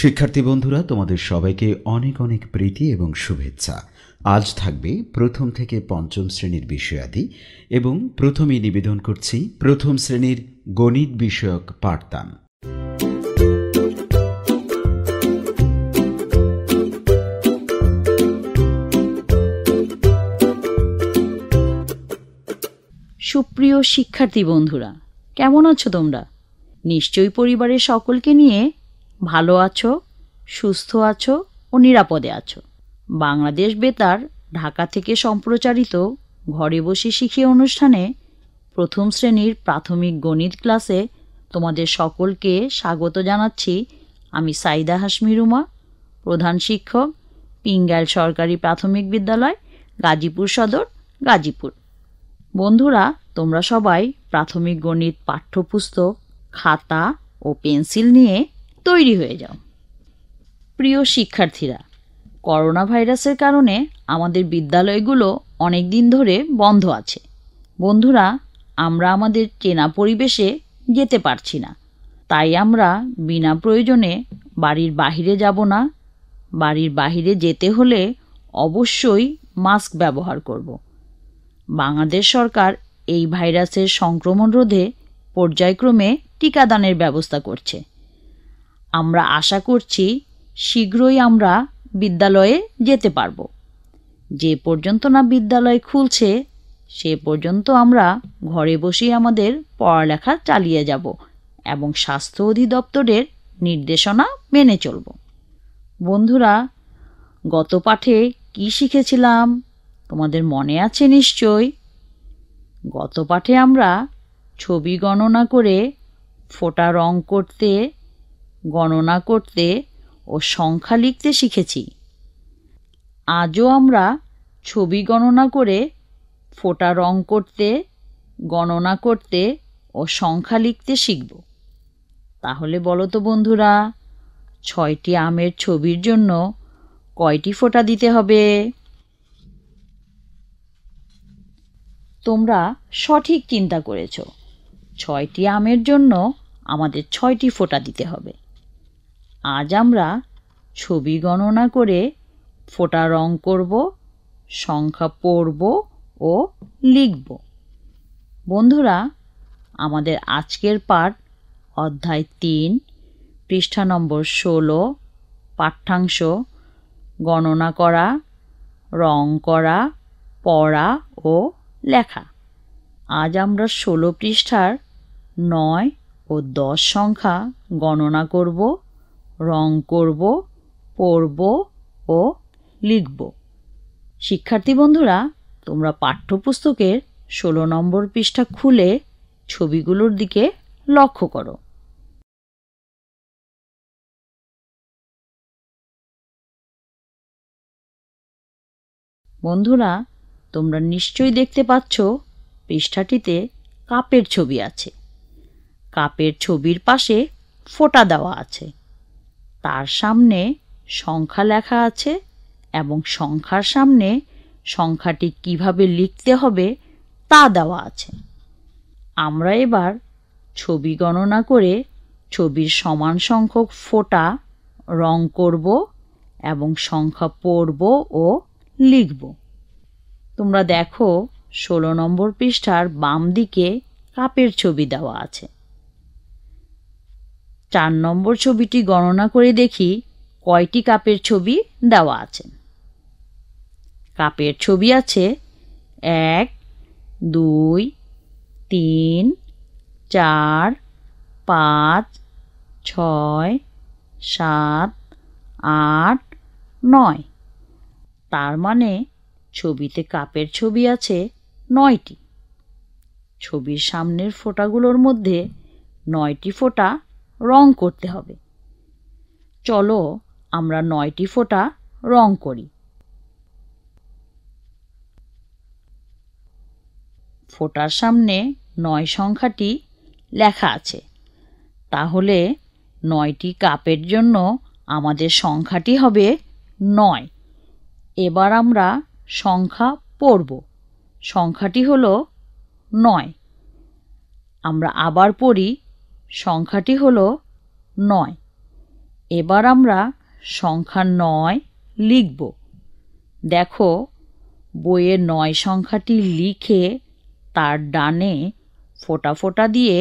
শিক্ষার্থী বন্ধুরা তোমাদের সবাইকে অনেক অনেক প্রীতি এবং শুভেচ্ছা আজ থাকবে প্রথম থেকে পঞ্চম শ্রেণীর বিষয়াদি এবং প্রথমেই নিবেদন করছি প্রথম শ্রেণীর গণিত বিষয়ক পাঠদান সুপ্রিয় শিক্ষার্থী বন্ধুরা কেমন আছো তোমরা নিশ্চয়ই পরিবারের সকলকে নিয়ে ভালো আছো সুস্থ আছো ও নিরাপদে আছো বাংলাদেশ বেতার ঢাকা থেকে সম্প্রচারিত ঘরে বসে শিখে অনুষ্ঠানে প্রথম শ্রেণীর প্রাথমিক গণিত ক্লাসে তোমাদের সকলকে স্বাগত জানাচ্ছি আমি সাইদা হাসমিরুমা প্রধান শিক্ষক পিঙ্গাইল সরকারি প্রাথমিক বিদ্যালয় গাজীপুর সদর গাজীপুর বন্ধুরা তোমরা সবাই প্রাথমিক গণিত পাঠ্যপুস্তক খাতা ও পেন্সিল নিয়ে তৈরি হয়ে যাও প্রিয় শিক্ষার্থীরা করোনা ভাইরাসের কারণে আমাদের বিদ্যালয়গুলো অনেক দিন ধরে বন্ধ আছে বন্ধুরা আমরা আমাদের চেনা পরিবেশে যেতে পারছি না তাই আমরা বিনা প্রয়োজনে বাড়ির বাহিরে যাব না বাড়ির বাহিরে যেতে হলে অবশ্যই মাস্ক ব্যবহার করব বাংলাদেশ সরকার এই ভাইরাসের সংক্রমণ রোধে পর্যায়ক্রমে টিকাদানের ব্যবস্থা করছে আমরা আশা করছি শীঘ্রই আমরা বিদ্যালয়ে যেতে পারব যে পর্যন্ত না বিদ্যালয় খুলছে সে পর্যন্ত আমরা ঘরে বসেই আমাদের পড়ালেখা চালিয়ে যাব এবং স্বাস্থ্য অধিদপ্তরের নির্দেশনা মেনে চলব বন্ধুরা গত পাঠে কি শিখেছিলাম তোমাদের মনে আছে নিশ্চয় গত পাঠে আমরা ছবি গণনা করে ফোটা রং করতে গণনা করতে ও সংখ্যা লিখতে শিখেছি আজও আমরা ছবি গণনা করে ফোটা রং করতে গণনা করতে ও সংখ্যা লিখতে শিখব তাহলে বলো তো বন্ধুরা ছয়টি আমের ছবির জন্য কয়টি ফোটা দিতে হবে তোমরা সঠিক চিন্তা করেছ ছয়টি আমের জন্য আমাদের ছয়টি ফোটা দিতে হবে আজ আমরা ছবি গণনা করে ফোটা রং করব সংখ্যা পড়ব ও লিখব বন্ধুরা আমাদের আজকের পাঠ অধ্যায় তিন পৃষ্ঠা নম্বর ষোলো পাঠ্যাংশ গণনা করা রং করা পড়া ও লেখা আজ আমরা ষোলো পৃষ্ঠার নয় ও দশ সংখ্যা গণনা করব রং করব পড়ব ও লিখব শিক্ষার্থী বন্ধুরা তোমরা পাঠ্যপুস্তকের ষোলো নম্বর পৃষ্ঠা খুলে ছবিগুলোর দিকে লক্ষ্য করো বন্ধুরা তোমরা নিশ্চয়ই দেখতে পাচ্ছ পৃষ্ঠাটিতে কাপের ছবি আছে কাপের ছবির পাশে ফোঁটা দেওয়া আছে তার সামনে সংখ্যা লেখা আছে এবং সংখ্যার সামনে সংখ্যাটি কিভাবে লিখতে হবে তা দেওয়া আছে আমরা এবার ছবি গণনা করে ছবির সমান সংখ্যক ফোঁটা রং করব এবং সংখ্যা পড়ব ও লিখব তোমরা দেখো ষোলো নম্বর পৃষ্ঠার বাম দিকে কাপের ছবি দেওয়া আছে চার নম্বর ছবিটি গণনা করে দেখি কয়টি কাপের ছবি দেওয়া আছে কাপের ছবি আছে এক দুই তিন চার পাঁচ ছয় সাত আট নয় তার মানে ছবিতে কাপের ছবি আছে নয়টি ছবির সামনের ফোঁটাগুলোর মধ্যে নয়টি ফোঁটা রং করতে হবে চলো আমরা নয়টি ফোঁটা রং করি ফোঁটার সামনে নয় সংখ্যাটি লেখা আছে তাহলে নয়টি কাপের জন্য আমাদের সংখ্যাটি হবে নয় এবার আমরা সংখ্যা পড়ব সংখ্যাটি হলো নয় আমরা আবার পড়ি সংখ্যাটি হল নয় এবার আমরা সংখ্যা নয় লিখব দেখো বইয়ে নয় সংখ্যাটি লিখে তার ডানে ফোটা ফোটা দিয়ে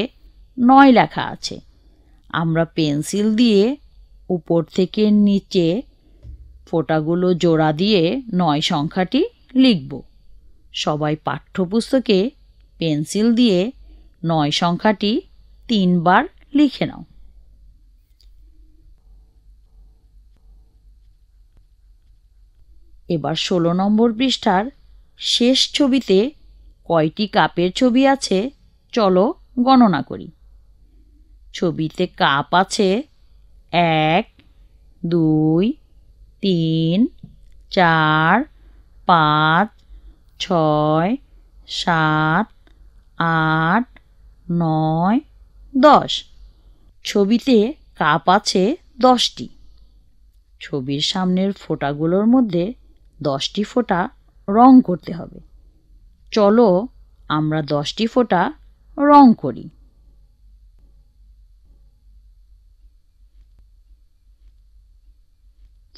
নয় লেখা আছে আমরা পেন্সিল দিয়ে উপর থেকে নিচে ফোটাগুলো জোড়া দিয়ে নয় সংখ্যাটি লিখব সবাই পাঠ্যপুস্তকে পেন্সিল দিয়ে নয় সংখ্যাটি তিনবার লিখে নাও এবার ষোলো নম্বর পৃষ্ঠার শেষ ছবিতে কয়টি কাপের ছবি আছে চলো গণনা করি ছবিতে কাপ আছে এক দুই তিন চার পাঁচ ছয় সাত আট নয় দশ ছবিতে কাপ আছে দশটি ছবির সামনের ফোঁটাগুলোর মধ্যে দশটি ফোঁটা রং করতে হবে চলো আমরা দশটি ফোঁটা রং করি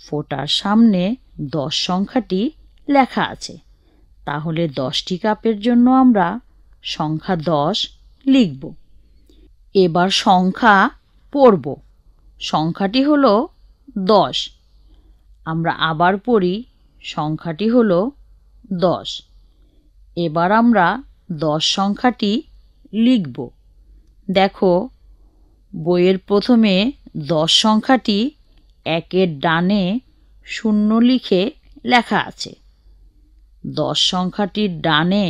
ফোঁটার সামনে দশ সংখ্যাটি লেখা আছে তাহলে দশটি কাপের জন্য আমরা সংখ্যা দশ লিখব এবার সংখ্যা পড়ব সংখ্যাটি হল দশ আমরা আবার পড়ি সংখ্যাটি হল দশ এবার আমরা দশ সংখ্যাটি লিখব দেখো বইয়ের প্রথমে দশ সংখ্যাটি একের ডানে শূন্য লিখে লেখা আছে দশ সংখ্যাটির ডানে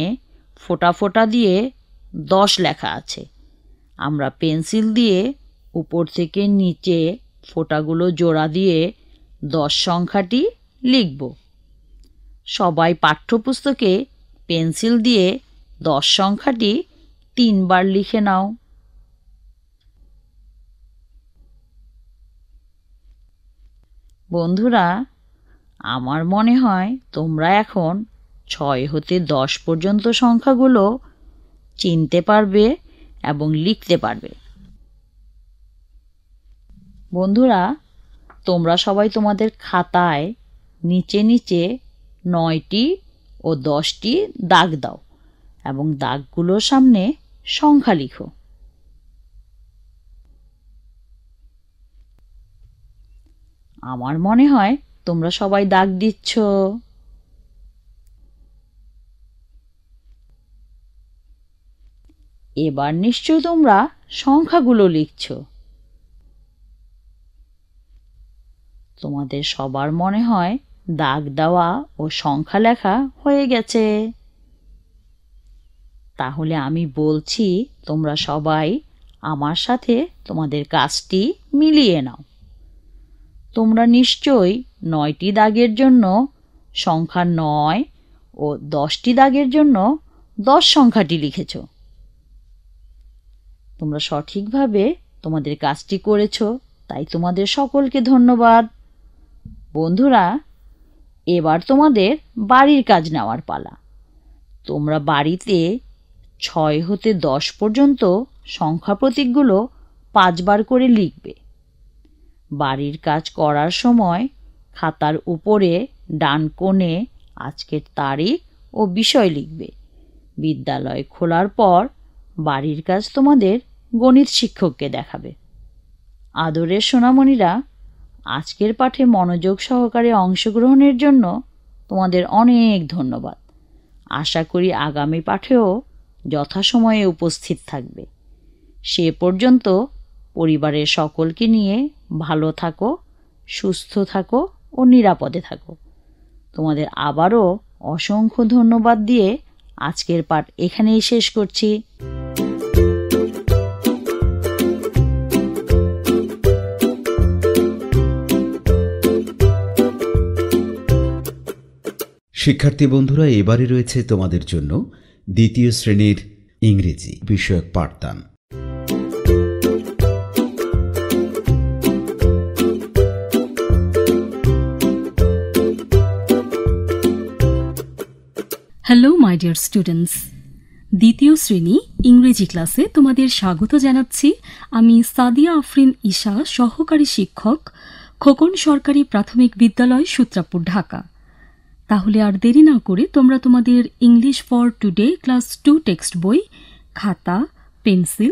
ফোটা ফোটা দিয়ে দশ লেখা আছে আমরা পেন্সিল দিয়ে উপর থেকে নিচে ফোঁটাগুলো জোড়া দিয়ে দশ সংখ্যাটি লিখব সবাই পাঠ্যপুস্তকে পেন্সিল দিয়ে দশ সংখ্যাটি তিনবার লিখে নাও বন্ধুরা আমার মনে হয় তোমরা এখন ছয় হতে দশ পর্যন্ত সংখ্যাগুলো চিনতে পারবে এবং লিখতে পারবে বন্ধুরা তোমরা সবাই তোমাদের খাতায় নিচে নিচে নয়টি ও দশটি দাগ দাও এবং দাগগুলোর সামনে সংখ্যা লিখো আমার মনে হয় তোমরা সবাই দাগ দিচ্ছ এবার নিশ্চয় তোমরা সংখ্যাগুলো লিখছ তোমাদের সবার মনে হয় দাগ দেওয়া ও সংখ্যা লেখা হয়ে গেছে তাহলে আমি বলছি তোমরা সবাই আমার সাথে তোমাদের কাজটি মিলিয়ে নাও তোমরা নিশ্চয়ই নয়টি দাগের জন্য সংখ্যা নয় ও দশটি দাগের জন্য দশ সংখ্যাটি লিখেছো তোমরা সঠিকভাবে তোমাদের কাজটি করেছ তাই তোমাদের সকলকে ধন্যবাদ বন্ধুরা এবার তোমাদের বাড়ির কাজ নেওয়ার পালা তোমরা বাড়িতে ছয় হতে দশ পর্যন্ত সংখ্যা প্রতীকগুলো পাঁচবার করে লিখবে বাড়ির কাজ করার সময় খাতার উপরে ডান কোণে আজকের তারিখ ও বিষয় লিখবে বিদ্যালয় খোলার পর বাড়ির কাজ তোমাদের গণিত শিক্ষককে দেখাবে আদরের সোনামণিরা আজকের পাঠে মনোযোগ সহকারে অংশগ্রহণের জন্য তোমাদের অনেক ধন্যবাদ আশা করি আগামী পাঠেও যথাসময়ে উপস্থিত থাকবে সে পর্যন্ত পরিবারের সকলকে নিয়ে ভালো থাকো সুস্থ থাকো ও নিরাপদে থাকো তোমাদের আবারও অসংখ্য ধন্যবাদ দিয়ে আজকের পাঠ এখানেই শেষ করছি শিক্ষার্থী বন্ধুরা এবারে রয়েছে তোমাদের জন্য দ্বিতীয় শ্রেণীর ইংরেজি বিষয়ক পাঠদান হ্যালো মাই ডিয়ার স্টুডেন্টস দ্বিতীয় শ্রেণী ইংরেজি ক্লাসে তোমাদের স্বাগত জানাচ্ছি আমি সাদিয়া আফরিন ঈশা সহকারী শিক্ষক খোকন সরকারি প্রাথমিক বিদ্যালয় সূত্রাপুর ঢাকা তাহলে আর দেরি না করে তোমরা তোমাদের English for today class two text বই খাতা পেন্সিল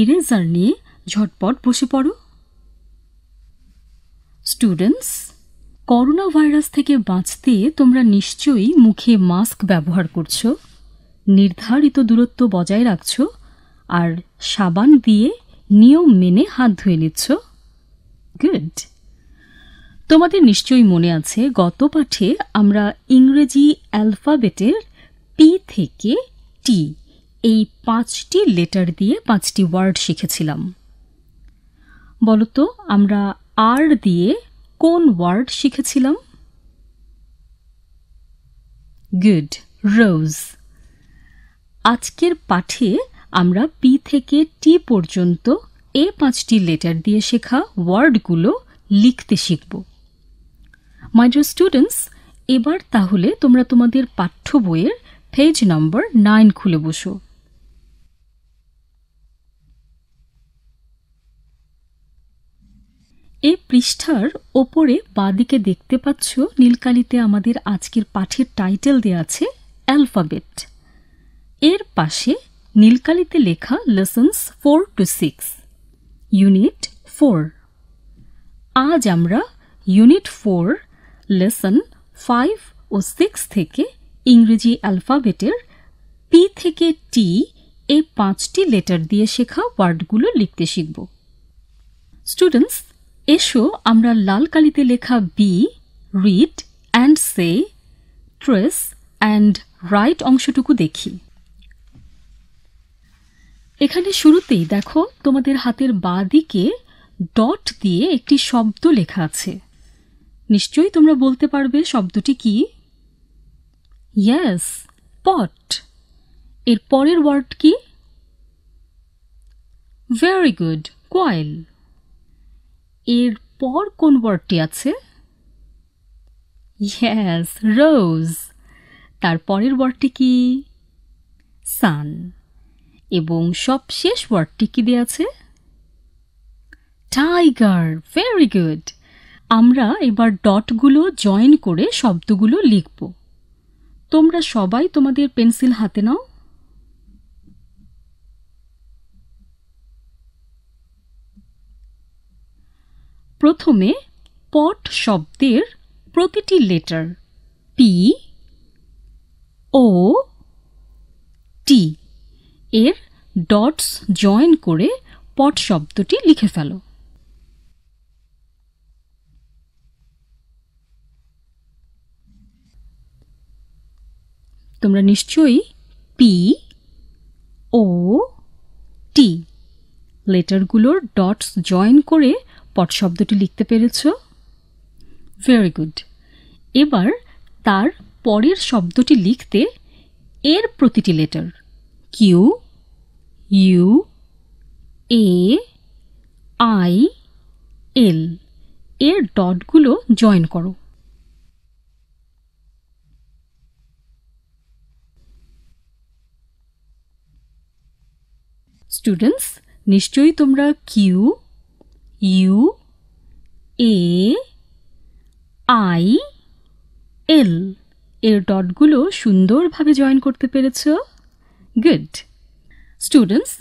ইরেজার নিয়ে ঝটপট বসে পড়ো স্টুডেন্টস করোনা ভাইরাস থেকে বাঁচতে তোমরা নিশ্চয়ই মুখে মাস্ক ব্যবহার করছো নির্ধারিত দূরত্ব বজায় রাখছো আর সাবান দিয়ে নিয়ম মেনে হাত ধুয়ে নিচ্ছ গুড তোমাদের নিশ্চয়ই মনে আছে গত পাঠে আমরা ইংরেজি অ্যালফাবেটের পি থেকে টি এই পাঁচটি লেটার দিয়ে পাঁচটি ওয়ার্ড শিখেছিলাম বলতো আমরা আর দিয়ে কোন ওয়ার্ড শিখেছিলাম গুড রোজ আজকের পাঠে আমরা পি থেকে টি পর্যন্ত এ পাঁচটি লেটার দিয়ে শেখা ওয়ার্ডগুলো লিখতে শিখব মাই ডিয়ার স্টুডেন্টস এবার তাহলে তোমরা তোমাদের পাঠ্য বইয়ের পেজ নম্বর নাইন খুলে বসো এই পৃষ্ঠার ওপরে বাদিকে দেখতে পাচ্ছ নীলকালিতে আমাদের আজকের পাঠের টাইটেল দেওয়া আছে অ্যালফাবেট এর পাশে নীলকালিতে লেখা lessons four to six unit four আজ আমরা ইউনিট ফোর লেসন ফাইভ ও সিক্স থেকে ইংরেজি অ্যালফাবেটের পি থেকে টি এই পাঁচটি লেটার দিয়ে শেখা ওয়ার্ডগুলো লিখতে শিখব স্টুডেন্টস এসো আমরা লাল কালিতে লেখা B read and say trace and write অংশটুকু দেখি এখানে শুরুতেই দেখো তোমাদের হাতের বাঁ দিকে ডট দিয়ে একটি শব্দ লেখা আছে নিশ্চয়ই তোমরা বলতে পারবে শব্দটি কি ইয়াস পট এর পরের ওয়ার্ড কি ভেরি গুড কয়েল এর পর কোন ওয়ার্ডটি আছে ইয়াস রোজ তার পরের ওয়ার্ডটি কি সান এবং সবশেষ ওয়ার্ডটি কি দেওয়া আছে টাইগার ভেরি গুড আমরা এবার ডটগুলো জয়েন করে শব্দগুলো লিখব তোমরা সবাই তোমাদের পেন্সিল হাতে নাও প্রথমে পট শব্দের প্রতিটি লেটার পি ও টি এর ডটস জয়েন করে পট শব্দটি লিখে ফেলো তোমরা নিশ্চয়ই পি ও টি লেটারগুলোর ডটস জয়েন করে পট শব্দটি লিখতে পেরেছ ভেরি গুড এবার তার পরের শব্দটি লিখতে এর প্রতিটি letter Q U A I L এর ডটগুলো জয়েন করো স্টুডেন্টস নিশ্চয়ই তোমরা Q U A I L এর ডটগুলো সুন্দরভাবে জয়েন করতে পেরেছ গুড স্টুডেন্টস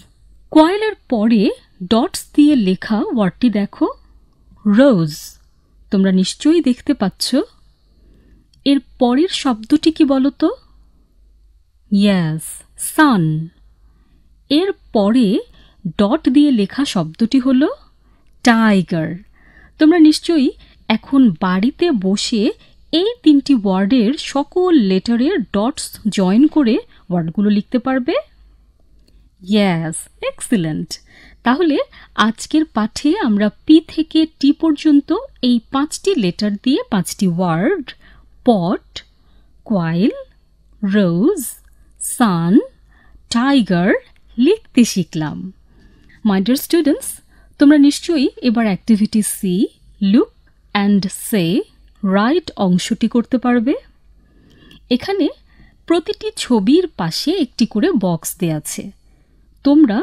কয়েলের পরে ডটস দিয়ে লেখা ওয়ার্ডটি দেখো রোজ তোমরা নিশ্চয়ই দেখতে পাচ্ছ এর পরের শব্দটি কি বলো তো ইয়াস সান এর পরে ডট দিয়ে লেখা শব্দটি হল টাইগার তোমরা নিশ্চয়ই এখন বাড়িতে বসে এই তিনটি ওয়ার্ডের সকল লেটারের ডটস জয়েন করে ওয়ার্ডগুলো লিখতে পারবে ইয়াস এক্সিলেন্ট তাহলে আজকের পাঠে আমরা পি থেকে টি পর্যন্ত এই পাঁচটি লেটার দিয়ে পাঁচটি ওয়ার্ড পট কোয়াইল রোজ সান টাইগার লিখতে শিখলাম মাই ডিয়ার স্টুডেন্টস তোমরা নিশ্চয়ই এবার activity C look and say write অংশটি করতে পারবে এখানে প্রতিটি ছবির পাশে একটি করে বক্স দেয়া আছে তোমরা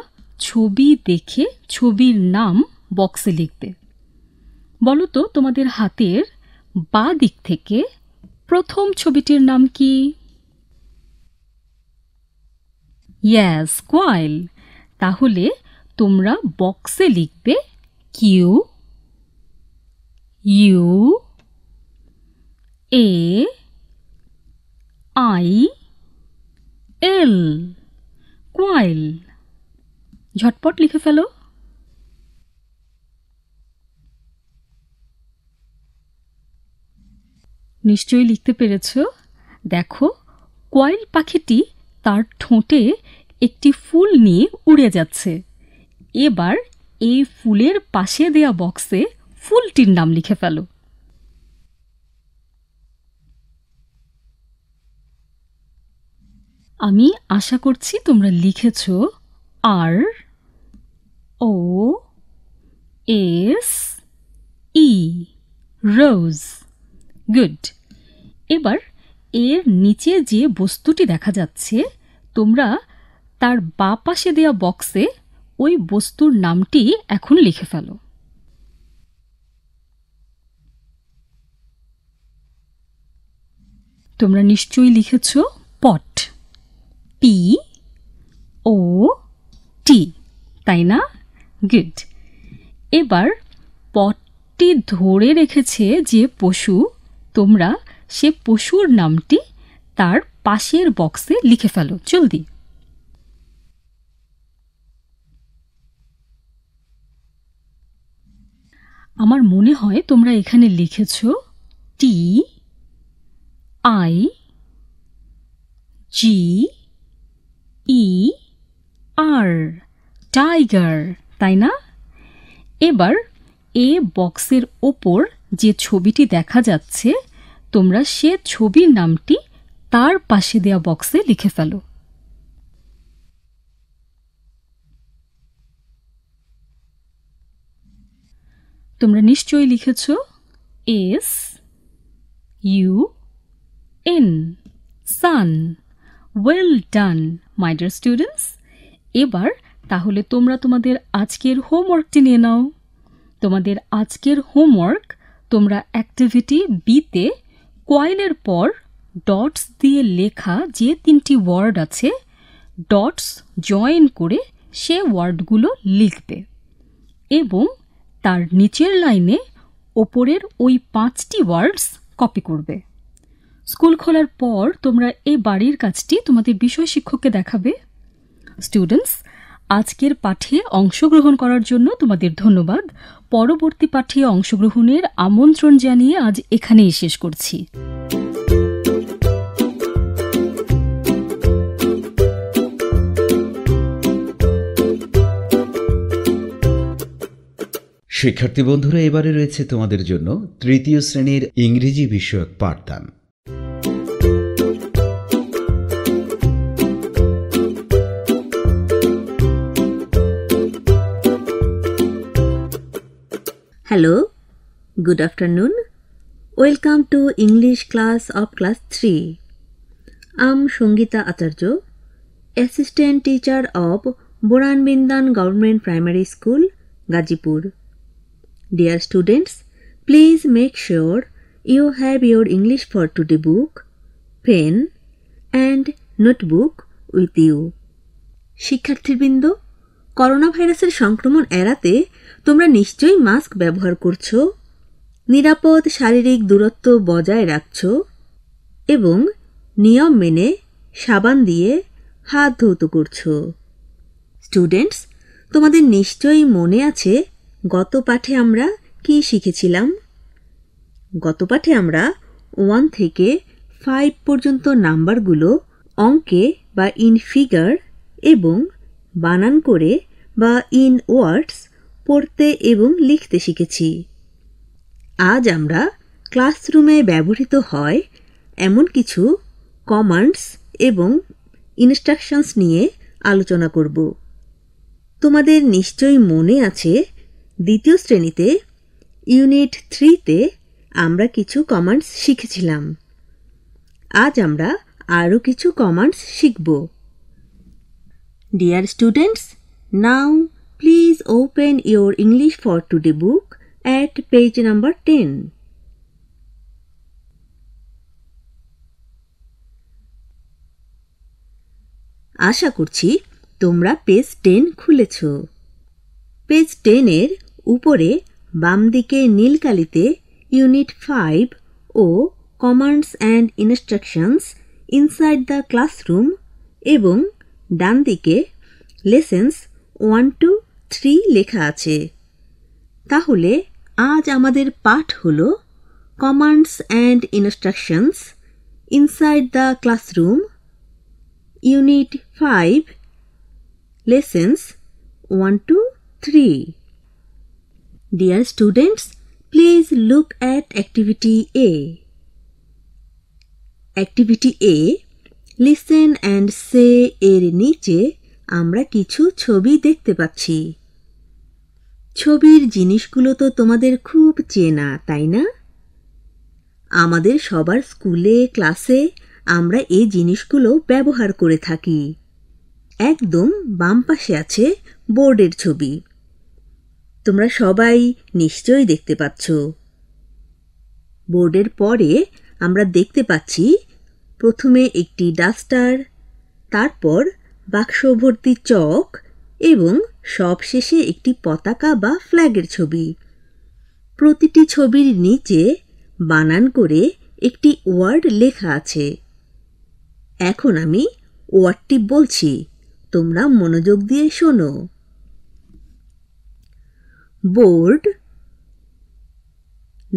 ছবি দেখে ছবির নাম বক্সে লিখবে বলো তো তোমাদের হাতের বা দিক থেকে প্রথম ছবিটির নাম কি ইয়াস কোয়াইল তাহলে তোমরা বক্সে লিখবে Q U A I L quail ঝটপট লিখে ফেলো নিশ্চয়ই লিখতে পেরেছ দেখো কোয়াইল পাখিটি তার ঠোঁটে একটি ফুল নিয়ে উড়ে যাচ্ছে এবার এই ফুলের পাশে দেয়া বক্সে ফুলটির নাম লিখে ফেল আমি আশা করছি তোমরা লিখেছ আর ও এস ই রোজ গুড এবার এর নিচে যে বস্তুটি দেখা যাচ্ছে তোমরা তার বা পাশে দেওয়া বক্সে ওই বস্তুর নামটি এখন লিখে ফেলো তোমরা নিশ্চয়ই লিখেছ পট পি ও টি তাই না গুড এবার পটটি ধরে রেখেছে যে পশু তোমরা সে পশুর নামটি তার পাশের বক্সে লিখে ফেলো জলদি আমার মনে হয় তোমরা এখানে লিখেছ T I G E R tiger তাই না এবার এ বক্সের ওপর যে ছবিটি দেখা যাচ্ছে তোমরা সে ছবির নামটি তার পাশে দেয়া বক্সে লিখে ফেলো তোমরা নিশ্চয়ই লিখেছ S U N sun well done my students এবার তাহলে তোমরা তোমাদের আজকের হোমওয়ার্কটি নিয়ে নাও তোমাদের আজকের হোমওয়ার্ক তোমরা অ্যাক্টিভিটি বিতে কোয়াইলের পর ডটস দিয়ে লেখা যে তিনটি ওয়ার্ড আছে ডটস জয়েন করে সে ওয়ার্ডগুলো লিখবে এবং তার নিচের লাইনে ওপরের ওই পাঁচটি ওয়ার্ডস কপি করবে স্কুল খোলার পর তোমরা এই বাড়ির কাজটি তোমাদের বিষয় শিক্ষককে দেখাবে স্টুডেন্টস আজকের পাঠে অংশগ্রহণ করার জন্য তোমাদের ধন্যবাদ পরবর্তী পাঠে অংশগ্রহণের আমন্ত্রণ জানিয়ে আজ এখানেই শেষ করছি শিক্ষার্থী বন্ধুরা এবারে রয়েছে তোমাদের জন্য তৃতীয় শ্রেণীর ইংরেজি বিষয়ক পাঠদান hello good afternoon welcome to English class of class three I'm Sangita Acharya assistant teacher of বোরানবিন্দান government primary school Gazipur dear students please make sure you have your English for today book pen and notebook with you শিক্ষার্থীবৃন্দ করোনা ভাইরাসের সংক্রমণ এড়াতে তোমরা নিশ্চয়ই mask ব্যবহার করছো নিরাপদ শারীরিক দূরত্ব বজায় রাখছ এবং নিয়ম মেনে সাবান দিয়ে হাত ধৌত করছো স্টুডেন্টস তোমাদের নিশ্চয়ই মনে আছে গত পাঠে আমরা কি শিখেছিলাম গত পাঠে আমরা ওয়ান থেকে ফাইভ পর্যন্ত নাম্বারগুলো অঙ্কে বা ইন ফিগার এবং বানান করে বা ইন ওয়ার্ডস পড়তে এবং লিখতে শিখেছি আজ আমরা ক্লাসরুমে ব্যবহৃত হয় এমন কিছু কমান্ডস এবং ইনস্ট্রাকশনস নিয়ে আলোচনা করব তোমাদের নিশ্চয়ই মনে আছে দ্বিতীয় শ্রেণীতে ইউনিট থ্রিতে আমরা কিছু কমান্ডস শিখেছিলাম আজ আমরা আরও কিছু কমান্ডস শিখব Dear students, now please open your English for today book at page number 10. আশা করছি তোমরা পেজ টেন খুলেছ পেজ টেনের উপরে বাম দিকে নীলকালিতে ইউনিট ফাইভ ও commands and instructions inside the classroom এবং ডান দিকে লেসেন্স ওয়ান টু থ্রি লেখা আছে তাহলে আজ আমাদের পাঠ হল commands and instructions inside the classroom unit five lessons one two three dear students please look at activity A activity A listen and say এর নিচে আমরা কিছু ছবি দেখতে পাচ্ছি ছবির জিনিসগুলো তো তোমাদের খুব চেনা তাই না আমাদের সবার স্কুলে ক্লাসে আমরা এই জিনিসগুলো ব্যবহার করে থাকি একদম বাম পাশে আছে বোর্ডের ছবি তোমরা সবাই নিশ্চয়ই দেখতে পাচ্ছ বোর্ডের পরে আমরা দেখতে পাচ্ছি প্রথমে একটি ডাস্টার তারপর বাক্স ভর্তি চক এবং সবশেষে একটি পতাকা বা ফ্ল্যাগের ছবি প্রতিটি ছবির নিচে বানান করে একটি ওয়ার্ড লেখা আছে এখন আমি ওয়ার্ডটি বলছি তোমরা মনোযোগ দিয়ে শোনো বোর্ড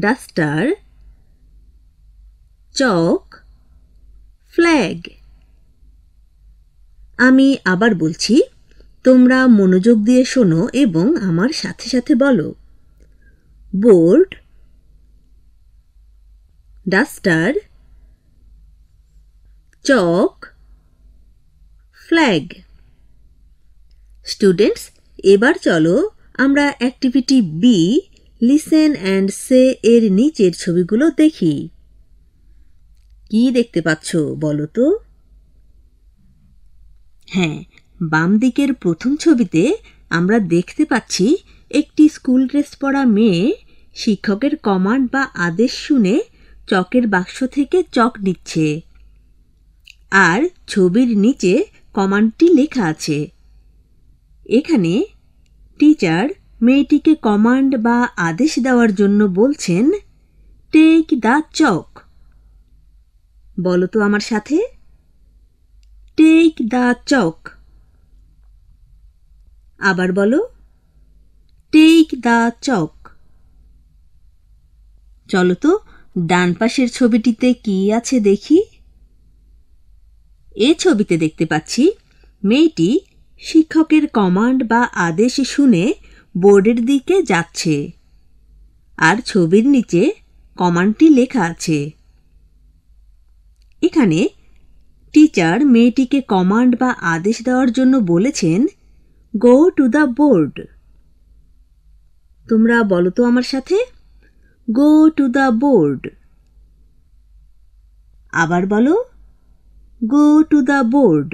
ডাস্টার চক ফ্ল্যাগ আমি আবার বলছি তোমরা মনোযোগ দিয়ে শোনো এবং আমার সাথে সাথে বলো board duster chalk flag students এবার চলো আমরা activity B listen and say এর নিচের ছবিগুলো দেখি কি দেখতে পাচ্ছ বলো তো হ্যাঁ বাম দিকের প্রথম ছবিতে আমরা দেখতে পাচ্ছি একটি স্কুল ড্রেস পরা মেয়ে শিক্ষকের কমান্ড বা আদেশ শুনে চকের বাক্স থেকে চক নিচ্ছে আর ছবির নিচে কমান্ডটি লেখা আছে এখানে টিচার মেয়েটিকে কমান্ড বা আদেশ দেওয়ার জন্য বলছেন টেক দ্য চক বলো তো আমার সাথে টেক দ্য চক আবার বলো টেক দ্য চক চলো তো ডান পাশের ছবিটিতে কি আছে দেখি এ ছবিতে দেখতে পাচ্ছি মেয়েটি শিক্ষকের কমান্ড বা আদেশ শুনে বোর্ডের দিকে যাচ্ছে আর ছবির নিচে কমান্ডটি লেখা আছে এখানে টিচার মেয়েটিকে কমান্ড বা আদেশ দেওয়ার জন্য বলেছেন গো টু দ্য বোর্ড তোমরা বলো তো আমার সাথে গো টু দ্য বোর্ড আবার বলো গো টু দ্য বোর্ড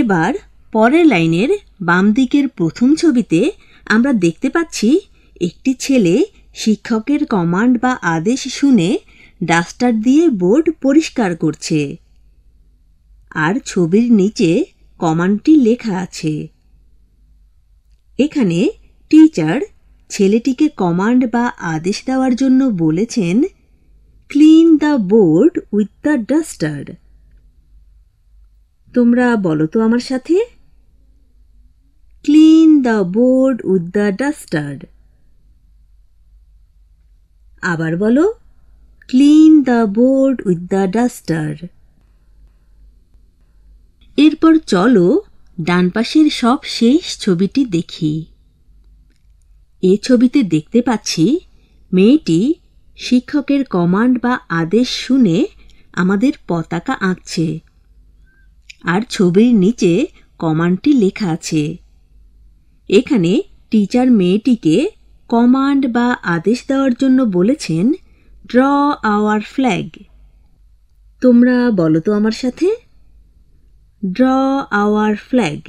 এবার পরের লাইনের বাম দিকের প্রথম ছবিতে আমরা দেখতে পাচ্ছি একটি ছেলে শিক্ষকের কমান্ড বা আদেশ শুনে ডাস্টার দিয়ে বোর্ড পরিষ্কার করছে আর ছবির নিচে কমান্ডটি লেখা আছে এখানে টিচার ছেলেটিকে কমান্ড বা আদেশ দেওয়ার জন্য বলেছেন clean the board with the duster তোমরা বলো তো আমার সাথে clean the board with the duster আবার বলো clean the board with the duster এরপর চলো ডান পাশের সব শেষ ছবিটি দেখি এ ছবিতে দেখতে পাচ্ছি মেয়েটি শিক্ষকের কমান্ড বা আদেশ শুনে আমাদের পতাকা আঁকছে আর ছবির নিচে কমান্ডটি লেখা আছে এখানে টিচার মেয়েটিকে কমান্ড বা আদেশ দেওয়ার জন্য বলেছেন ড্র আওয়ার ফ্ল্যাগ তোমরা বলো তো আমার সাথে ড্র আওয়ার ফ্ল্যাগ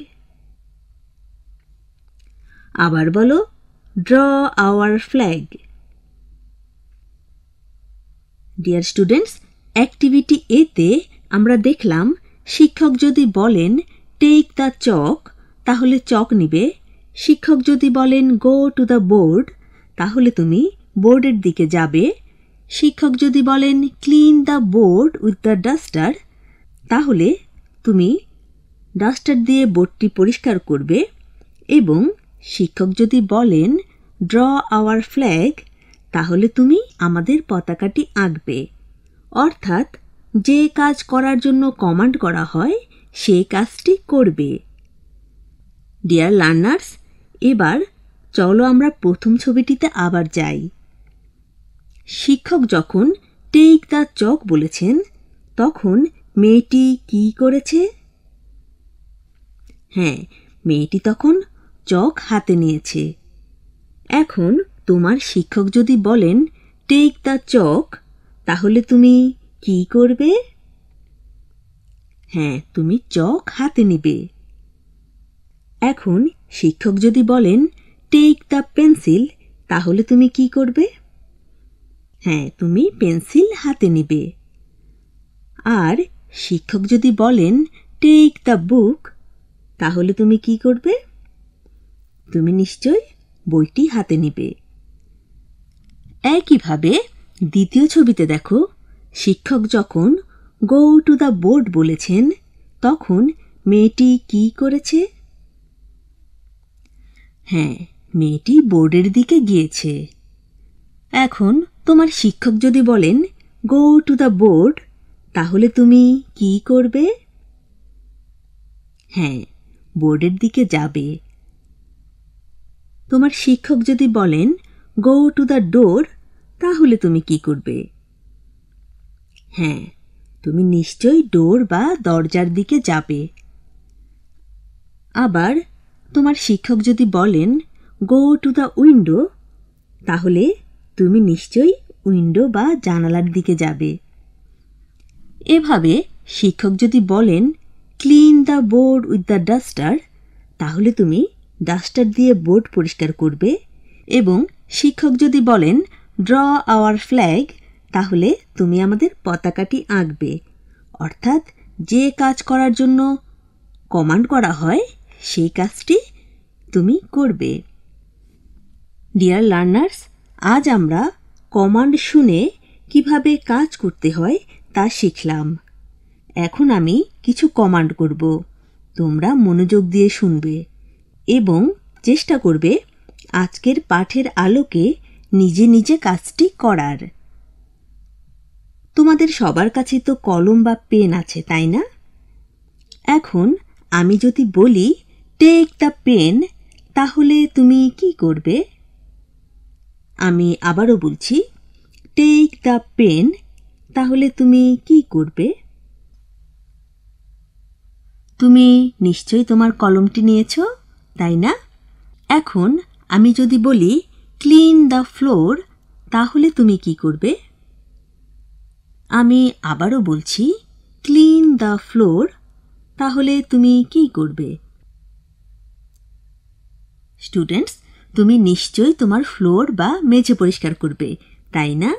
আবার বলো draw our flag dear students activity এতে আমরা দেখলাম শিক্ষক যদি বলেন টেক দ্য চক তাহলে চক নিবে শিক্ষক যদি বলেন গো টু দ্য বোর্ড তাহলে তুমি বোর্ডের দিকে যাবে শিক্ষক যদি বলেন clean the board with the duster তাহলে তুমি ডাস্টার দিয়ে বোর্ডটি পরিষ্কার করবে এবং শিক্ষক যদি বলেন ড্র আওয়ার ফ্ল্যাগ তাহলে তুমি আমাদের পতাকাটি আঁকবে অর্থাৎ যে কাজ করার জন্য কমান্ড করা হয় সে কাজটি করবে ডিয়ার লার্নার্স এবার চলো আমরা প্রথম ছবিটিতে আবার যাই শিক্ষক যখন টেক দ্য চক বলেছেন তখন মেয়েটি কি করেছে হ্যাঁ মেয়েটি তখন চক হাতে নিয়েছে এখন তোমার শিক্ষক যদি বলেন টেক দ্য চক তাহলে তুমি কি করবে হ্যাঁ তুমি চক হাতে নিবে এখন শিক্ষক যদি বলেন টেক দ্য পেন্সিল তাহলে তুমি কি করবে হ্যাঁ তুমি পেন্সিল হাতে নিবে আর শিক্ষক যদি বলেন টেক দ্য বুক তাহলে তুমি কি করবে তুমি নিশ্চয় বইটি হাতে নিবে একইভাবে দ্বিতীয় ছবিতে দেখো শিক্ষক যখন গো টু দ্য বোর্ড বলেছেন তখন মেয়েটি কি করেছে হ্যাঁ মেয়েটি বোর্ডের দিকে গিয়েছে এখন তোমার শিক্ষক যদি বলেন গো টু দ্য বোর্ড তাহলে তুমি কি করবে হ্যাঁ বোর্ডের দিকে যাবে তোমার শিক্ষক যদি বলেন গো টু দ্য ডোর তাহলে তুমি কি করবে হ্যাঁ তুমি নিশ্চয়ই ডোর বা দরজার দিকে যাবে আবার তোমার শিক্ষক যদি বলেন গো টু দ্য উইন্ডো তাহলে তুমি নিশ্চয়ই উইন্ডো বা জানালার দিকে যাবে এভাবে শিক্ষক যদি বলেন clean the board with the duster তাহলে তুমি ডাস্টার দিয়ে বোর্ড পরিষ্কার করবে এবং শিক্ষক যদি বলেন ড্র আওয়ার ফ্ল্যাগ তাহলে তুমি আমাদের পতাকাটি আঁকবে অর্থাৎ যে কাজ করার জন্য কমান্ড করা হয় সেই কাজটি তুমি করবে ডিয়ার লার্নার্স আজ আমরা কমান্ড শুনে কিভাবে কাজ করতে হয় তা শিখলাম এখন আমি কিছু কমান্ড করব তোমরা মনোযোগ দিয়ে শুনবে এবং চেষ্টা করবে আজকের পাঠের আলোকে নিজে নিজে কাজটি করার তোমাদের সবার কাছে তো কলম বা পেন আছে তাই না এখন আমি যদি বলি টেক দ্য পেন তাহলে তুমি কি করবে আমি আবারও বলছি টেক দ্য পেন তাহলে তুমি কি করবে তুমি নিশ্চয়ই তোমার কলমটি নিয়েছ তাই না এখন আমি যদি বলি ক্লিন দ্য ফ্লোর তাহলে তুমি কি করবে আমি আবারও বলছি ক্লিন দ্য ফ্লোর তাহলে তুমি কি করবে স্টুডেন্টস তুমি নিশ্চয়ই তোমার ফ্লোর বা মেঝে পরিষ্কার করবে তাই না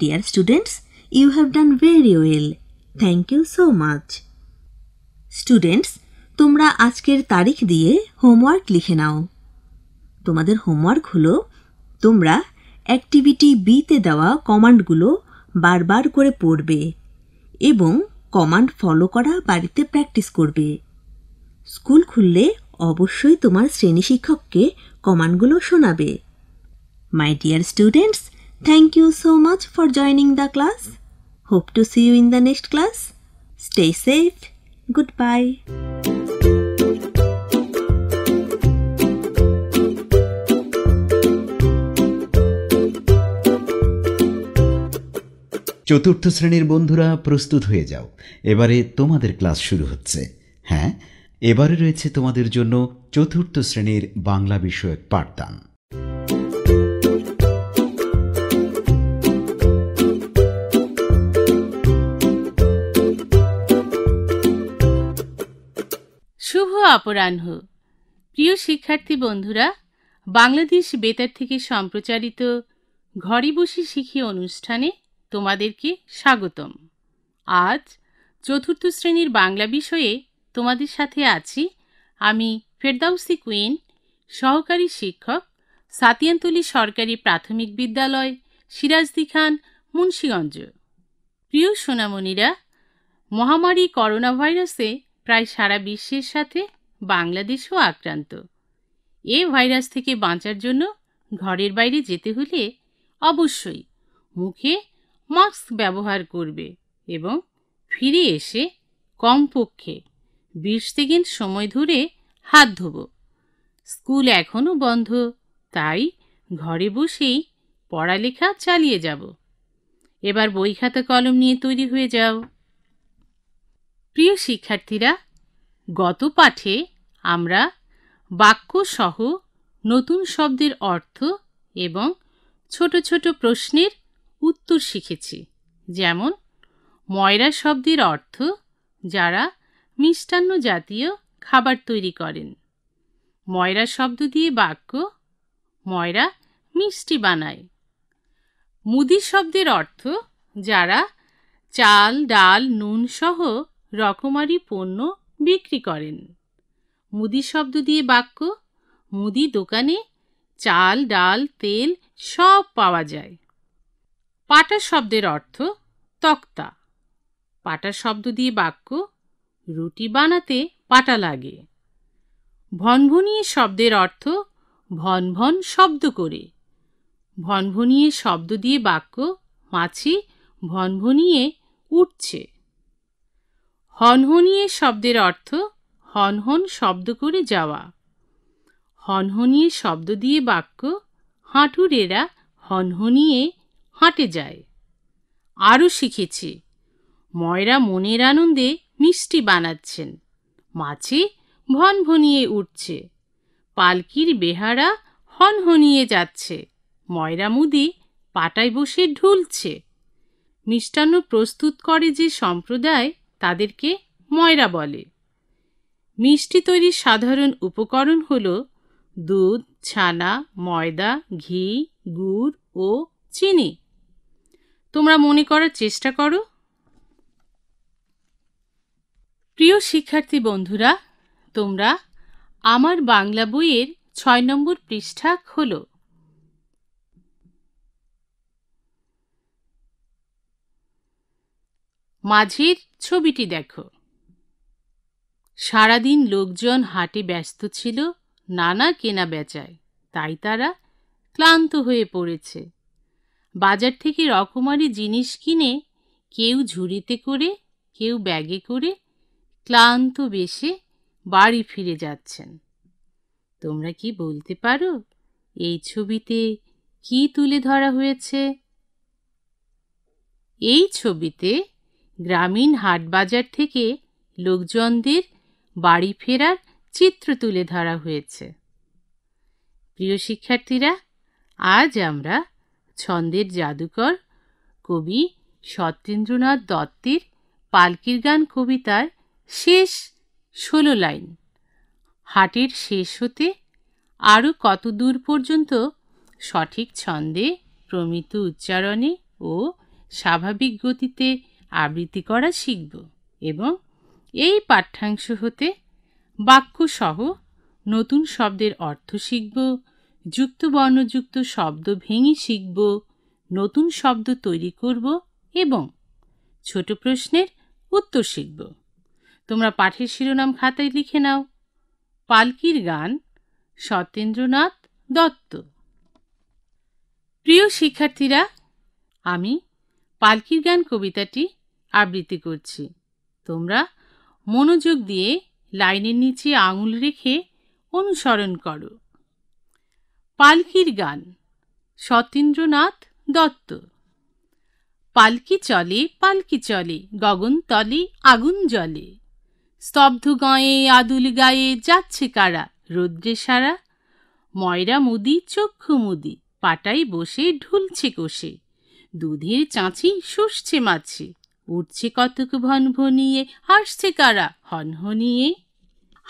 dear students you have done very well thank you so much students তোমরা আজকের তারিখ দিয়ে হোমওয়ার্ক লিখে নাও তোমাদের হোমওয়ার্ক হলো তোমরা অ্যাক্টিভিটি বিতে দেওয়া কমান্ডগুলো বারবার করে পড়বে এবং কমান্ড ফলো করা বাড়িতে প্র্যাকটিস করবে স্কুল খুললে অবশ্যই তোমার শ্রেণী শিক্ষককে কমানগুলো শোনাবে my dear students thank you so much for joining the class hope to see you in the next class stay safe good bye চতুর্থ শ্রেণীর বন্ধুরা প্রস্তুত হয়ে যাও এবারে তোমাদের ক্লাস শুরু হচ্ছে হ্যাঁ এবারে রয়েছে তোমাদের জন্য চতুর্থ শ্রেণীর বাংলা বিষয়ক পাঠদান শুভ অপরাহ্ন প্রিয় শিক্ষার্থী বন্ধুরা বাংলাদেশ বেতার থেকে সম্প্রচারিত ঘরে বসে শিখি অনুষ্ঠানে তোমাদেরকে স্বাগতম আজ চতুর্থ শ্রেণীর বাংলা বিষয়ে তোমাদের সাথে আছি আমি ফেরদাউসি কুইন সহকারী শিক্ষক সাতিয়ানতলি সরকারি প্রাথমিক বিদ্যালয় সিরাজদি খান মুন্সীগঞ্জ প্রিয় সোনামণিরা মহামারী করোনা ভাইরাসে প্রায় সারা বিশ্বের সাথে বাংলাদেশও আক্রান্ত এ ভাইরাস থেকে বাঁচার জন্য ঘরের বাইরে যেতে হলে অবশ্যই মুখে মাস্ক ব্যবহার করবে এবং ফিরে এসে কমপক্ষে বিশ সেকেন্ড সময় ধরে হাত ধোব স্কুল এখনও বন্ধ তাই ঘরে বসেই পড়ালেখা চালিয়ে যাব এবার বই খাতা কলম নিয়ে তৈরি হয়ে যাও প্রিয় শিক্ষার্থীরা গত পাঠে আমরা বাক্য সহ নতুন শব্দের অর্থ এবং ছোট ছোট প্রশ্নের উত্তর শিখেছি যেমন ময়রা শব্দের অর্থ যারা মিষ্টান্ন জাতীয় খাবার তৈরি করেন ময়রা শব্দ দিয়ে বাক্য ময়রা মিষ্টি বানায় মুদি শব্দের অর্থ যারা চাল ডাল নুন সহ রকমারি পণ্য বিক্রি করেন মুদি শব্দ দিয়ে বাক্য মুদি দোকানে চাল ডাল তেল সব পাওয়া যায় পাটা শব্দের অর্থ তক্তা পাটা শব্দ দিয়ে বাক্য রুটি বানাতে পাটা লাগে ভনভনিয়ে শব্দের অর্থ ভনভন শব্দ করে ভনভনিয়ে শব্দ দিয়ে বাক্য মাছি ভনভনিয়ে উঠছে হনহনিয়ে শব্দের অর্থ হনহন শব্দ করে যাওয়া হনহনিয়ে শব্দ দিয়ে বাক্য হাঁটুর এরা হনহনিয়ে হাঁটে যায় আরও শিখেছে ময়রা মনের আনন্দে মিষ্টি বানাচ্ছেন মাছি ভনভনিয়ে উঠছে পালকির বেহারা হনহনিয়ে যাচ্ছে ময়রা মুদি পাটায় বসে ঢুলছে মিষ্টান্ন প্রস্তুত করে যে সম্প্রদায় তাদেরকে ময়রা বলে মিষ্টি তৈরির সাধারণ উপকরণ হল দুধ ছানা ময়দা ঘি গুড় ও চিনি তোমরা মনে করার চেষ্টা করো প্রিয় শিক্ষার্থী বন্ধুরা তোমরা আমার বাংলা বইয়ের ছয় নম্বর পৃষ্ঠা খোলো মাঝের ছবিটি দেখো সারাদিন লোকজন হাটে ব্যস্ত ছিল নানা কেনা বেচায় তাই তারা ক্লান্ত হয়ে পড়েছে বাজার থেকে রকমারি জিনিস কিনে কেউ ঝুড়িতে করে কেউ ব্যাগে করে ক্লান্ত বেশে বাড়ি ফিরে যাচ্ছেন তোমরা কি বলতে পারো এই ছবিতে কি তুলে ধরা হয়েছে এই ছবিতে গ্রামীণ হাটবাজার থেকে লোকজনদের বাড়ি ফেরার চিত্র তুলে ধরা হয়েছে প্রিয় শিক্ষার্থীরা আজ আমরা ছন্দের জাদুকর কবি সত্যেন্দ্রনাথ দত্তের পালকির গান কবিতার শেষ ষোলো লাইন হাটের শেষ হতে আরও কত দূর পর্যন্ত সঠিক ছন্দে প্রমিত উচ্চারণে ও স্বাভাবিক গতিতে আবৃত্তি করা শিখব এবং এই পাঠ্যাংশ হতে বাক্যসহ নতুন শব্দের অর্থ শিখব যুক্ত বর্ণযুক্ত শব্দ ভেঙে শিখব নতুন শব্দ তৈরি করব এবং ছোট প্রশ্নের উত্তর শিখব তোমরা পাঠের শিরোনাম খাতায় লিখে নাও পালকির গান সত্যেন্দ্রনাথ দত্ত প্রিয় শিক্ষার্থীরা আমি পালকির গান কবিতাটি আবৃত্তি করছি তোমরা মনোযোগ দিয়ে লাইনের নিচে আঙুল রেখে অনুসরণ করো পালকির গান সতীন্দ্রনাথ দত্ত পালকি চলে পালকি চলে গগন তলে আগুন জলে স্তব্ধ গাঁয়ে আদুল গায়ে যাচ্ছে কারা রৌদ্রে সারা ময়রা মুদি চক্ষু মুদি পাটাই বসে ঢুলছে কষে দুধের চাঁচি শুষছে মাছে উঠছে কতক ভনভনিয়ে হাসছে কারা হনহনিয়ে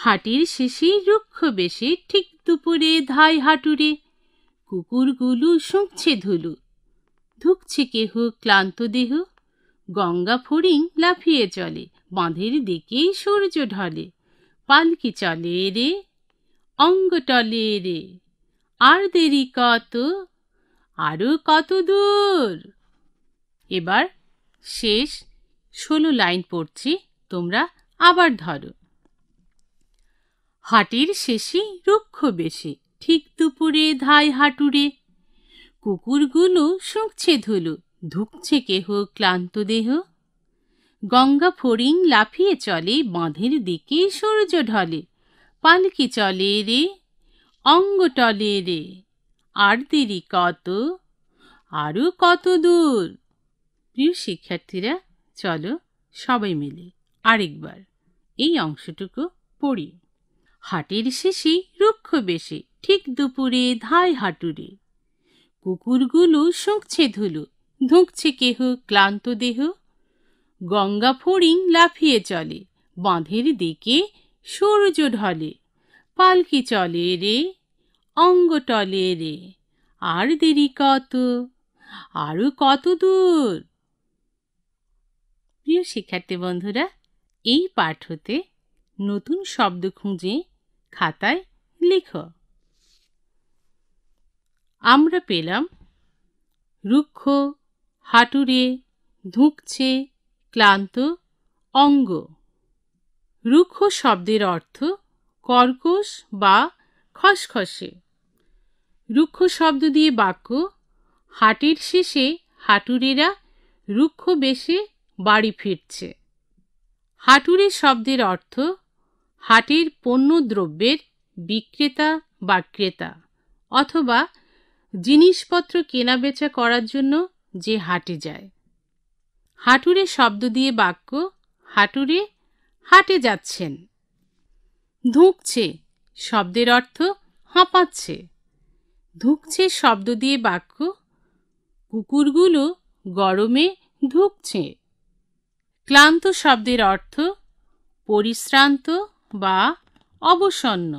হাটের শেষে রুক্ষ বেশে ঠিক দুপুরে ধাই হাটুরে কুকুরগুলো শুঁকছে ধুলু ধুকছে কেহ ক্লান্ত দেহ গঙ্গা ফড়িং লাফিয়ে চলে বাঁধের দিকেই সূর্য ঢলে পালকি চলে রে অঙ্গ টলে রে আর দেরি কত আরও কত দূর এবার শেষ ষোলো লাইন পড়ছি তোমরা আবার ধরো হাটির শেষে রুক্ষ বেশি ঠিক দুপুরে ধাই হাঁটুরে কুকুরগুলো শুঁকছে ধুলো ধুকছে কেহ ক্লান্ত দেহ গঙ্গা ফড়িং লাফিয়ে চলে বাঁধের দিকে সূর্য ঢলে পালকি চলে রে অঙ্গ টলে রে আর দেরি কত আরও কত দূর প্রিয় শিক্ষার্থীরা চলো সবাই মিলে আরেকবার এই অংশটুকু পড়ি হাটের শেষে রুক্ষ বেশে ঠিক দুপুরে ধায় হাঁটুরে কুকুরগুলো শুঁকছে ধুলো ধুঁকছে কেহ ক্লান্ত দেহ গঙ্গা ফড়িং লাফিয়ে চলে বাঁধের দিকে সূর্য ঢলে পালকি চলে রে অঙ্গ টলে রে আর দেরি কত আরও কত দূর প্রিয় শিক্ষার্থী বন্ধুরা এই পাঠ হতে নতুন শব্দ খুঁজে খাতায় লিখ আমরা পেলাম রুক্ষ হাঁটুরে ধুঁকছে ক্লান্ত অঙ্গ রুক্ষ শব্দের অর্থ কর্কশ বা খসখসে রুক্ষ শব্দ দিয়ে বাক্য হাটের শেষে হাটুরেরা রুক্ষ বেশে বাড়ি ফিরছে হাটুরে শব্দের অর্থ হাটের পণ্য দ্রব্যের বিক্রেতা বা ক্রেতা অথবা জিনিসপত্র কেনাবেচা করার জন্য যে হাটে যায় হাঁটুরে শব্দ দিয়ে বাক্য হাঁটুরে হাঁটে যাচ্ছেন ধুঁকছে শব্দের অর্থ হাঁপাচ্ছে ধুঁকছে শব্দ দিয়ে বাক্য কুকুরগুলো গরমে ধুঁকছে ক্লান্ত শব্দের অর্থ পরিশ্রান্ত বা অবসন্ন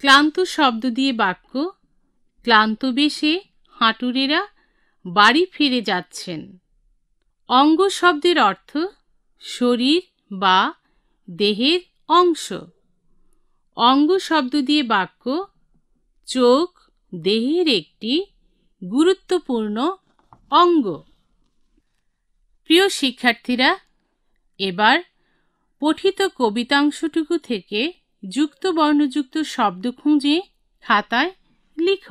ক্লান্ত শব্দ দিয়ে বাক্য ক্লান্ত বেশে হাঁটুরেরা বাড়ি ফিরে যাচ্ছেন অঙ্গ শব্দের অর্থ শরীর বা দেহের অংশ অঙ্গ শব্দ দিয়ে বাক্য চোখ দেহের একটি গুরুত্বপূর্ণ অঙ্গ প্রিয় শিক্ষার্থীরা এবার পঠিত কবিতাংশটুকু থেকে যুক্ত বর্ণযুক্ত শব্দ খুঁজে খাতায় লিখ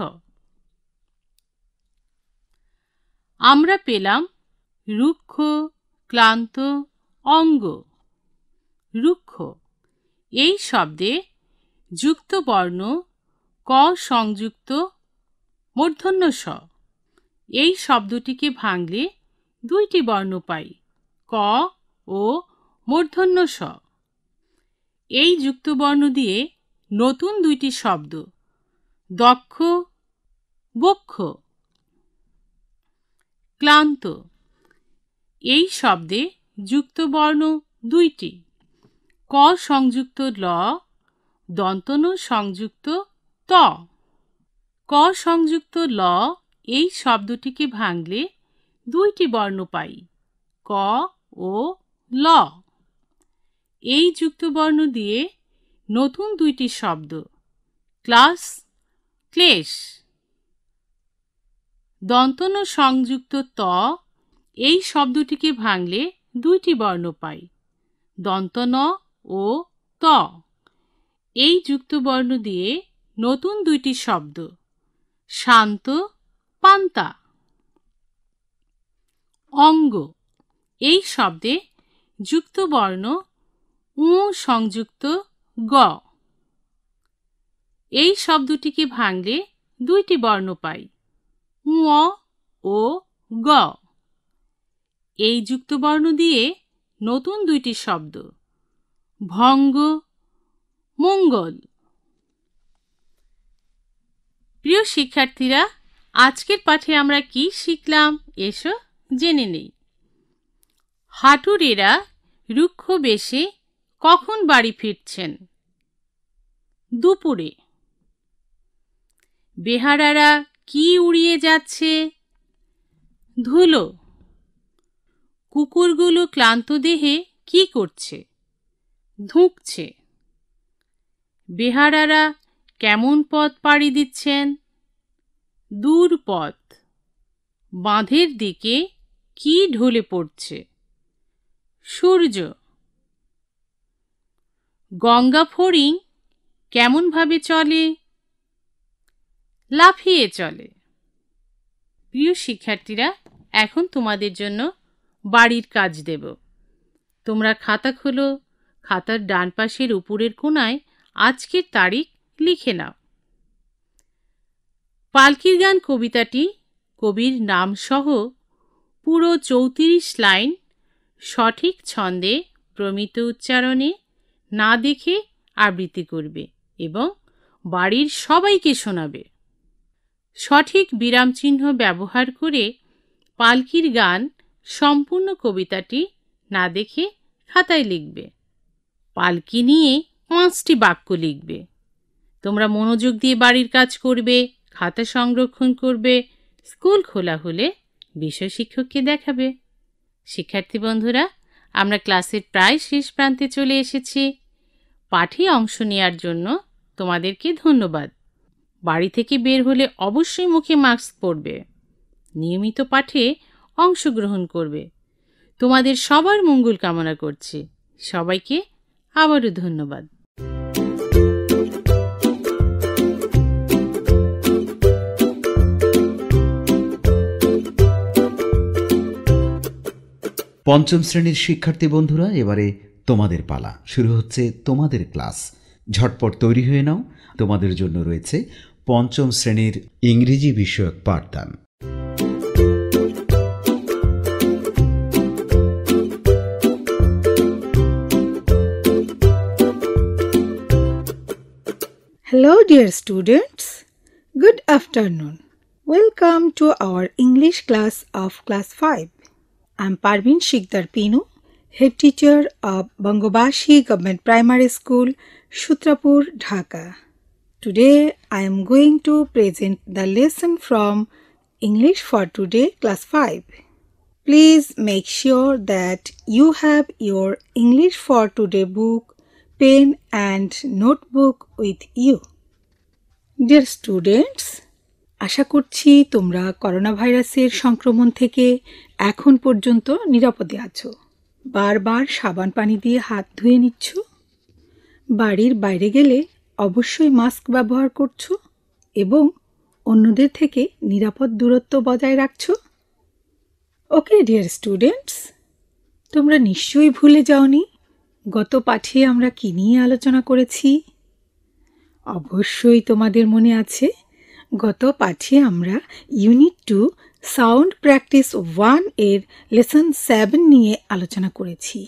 আমরা পেলাম রুক্ষ ক্লান্ত অঙ্গ রুক্ষ এই শব্দে যুক্ত বর্ণ ক সংযুক্ত মূর্ধন্য স এই শব্দটিকে ভাঙলে দুইটি বর্ণ পাই ক ও মূর্ধন্য স এই যুক্তবর্ণ দিয়ে নতুন দুইটি শব্দ দক্ষ বক্ষ ক্লান্ত এই শব্দে যুক্তবর্ণ দুইটি ক সংযুক্ত ল দন্তন সংযুক্ত ত ক সংযুক্ত ল এই শব্দটিকে ভাঙলে দুইটি বর্ণ পাই ক ও ল এই যুক্তবর্ণ দিয়ে নতুন দুইটি শব্দ ক্লাস ক্লেশ দন্তন সংযুক্ত ত এই শব্দটিকে ভাঙলে দুইটি বর্ণ পাই দন্ত ন ও ত এই যুক্ত বর্ণ দিয়ে নতুন দুইটি শব্দ শান্ত পান্তা অঙ্গ এই শব্দে যুক্ত বর্ণ উ সংযুক্ত গ এই শব্দটিকে ভাঙলে দুইটি বর্ণ পাই উ ও গ এই যুক্তবর্ণ দিয়ে নতুন দুইটি শব্দ ভঙ্গ মঙ্গল প্রিয় শিক্ষার্থীরা আজকের পাঠে আমরা কি শিখলাম এসো জেনে নেই হাঁটুরেরা রুক্ষ বেশে কখন বাড়ি ফিরছেন দুপুরে বেহারারা কি উড়িয়ে যাচ্ছে ধুলো কুকুরগুলো ক্লান্ত দেহে কি করছে ধুঁকছে বেহারারা কেমন পথ পাড়ি দিচ্ছেন দূর পথ বাঁধের দিকে কি ঢলে পড়ছে সূর্য গঙ্গা ফড়িং কেমনভাবে চলে লাফিয়ে চলে প্রিয় শিক্ষার্থীরা এখন তোমাদের জন্য বাড়ির কাজ দেব তোমরা খাতা খোলো খাতার ডান পাশের উপরের কোনায় আজকের তারিখ লিখে নাও পালকির গান কবিতাটি কবির নামসহ পুরো চৌত্রিশ লাইন সঠিক ছন্দে প্রমিত উচ্চারণে না দেখে আবৃত্তি করবে এবং বাড়ির সবাইকে শোনাবে সঠিক বিরামচিহ্ন ব্যবহার করে পালকির গান সম্পূর্ণ কবিতাটি না দেখে খাতায় লিখবে পালকি নিয়ে পাঁচটি বাক্য লিখবে তোমরা মনোযোগ দিয়ে বাড়ির কাজ করবে খাতা সংরক্ষণ করবে স্কুল খোলা হলে বিষয় শিক্ষককে দেখাবে শিক্ষার্থী বন্ধুরা আমরা ক্লাসের প্রায় শেষ প্রান্তে চলে এসেছি পাঠে অংশ নেওয়ার জন্য তোমাদেরকে ধন্যবাদ বাড়ি থেকে বের হলে অবশ্যই মুখে মাস্ক পরবে নিয়মিত পাঠে অংশগ্রহণ করবে তোমাদের সবার মঙ্গল কামনা করছি সবাইকে আবারও ধন্যবাদ পঞ্চম শ্রেণীর শিক্ষার্থী বন্ধুরা এবারে তোমাদের পালা শুরু হচ্ছে তোমাদের ক্লাস ঝটপট তৈরি হয়ে নাও তোমাদের জন্য রয়েছে পঞ্চম শ্রেণীর ইংরেজি বিষয়ক পাঠদান Hello dear students. Good afternoon. Welcome to our English class of class 5. I'm Parveen Shikdar Pinu, head teacher of Bangobashi Government Primary School, Shutrapur, Dhaka. Today I am going to present the lesson from English for Today class 5. Please make sure that you have your English for Today book pen and notebook with you. Dear students, আশা করছি তোমরা corona ভাইরাসের সংক্রমণ থেকে এখন পর্যন্ত নিরাপদে আছো বারবার সাবান পানি দিয়ে হাত ধুয়ে নিচ্ছ বাড়ির বাইরে গেলে অবশ্যই মাস্ক ব্যবহার করছো এবং অন্যদের থেকে নিরাপদ দূরত্ব বজায় রাখছো ওকে ডিয়ার স্টুডেন্টস তোমরা নিশ্চয়ই ভুলে যাওনি গত পাঠে আমরা কী নিয়ে আলোচনা করেছি অবশ্যই তোমাদের মনে আছে গত পাঠে আমরা unit two sound practice one এর লেসন সেভেন নিয়ে আলোচনা করেছি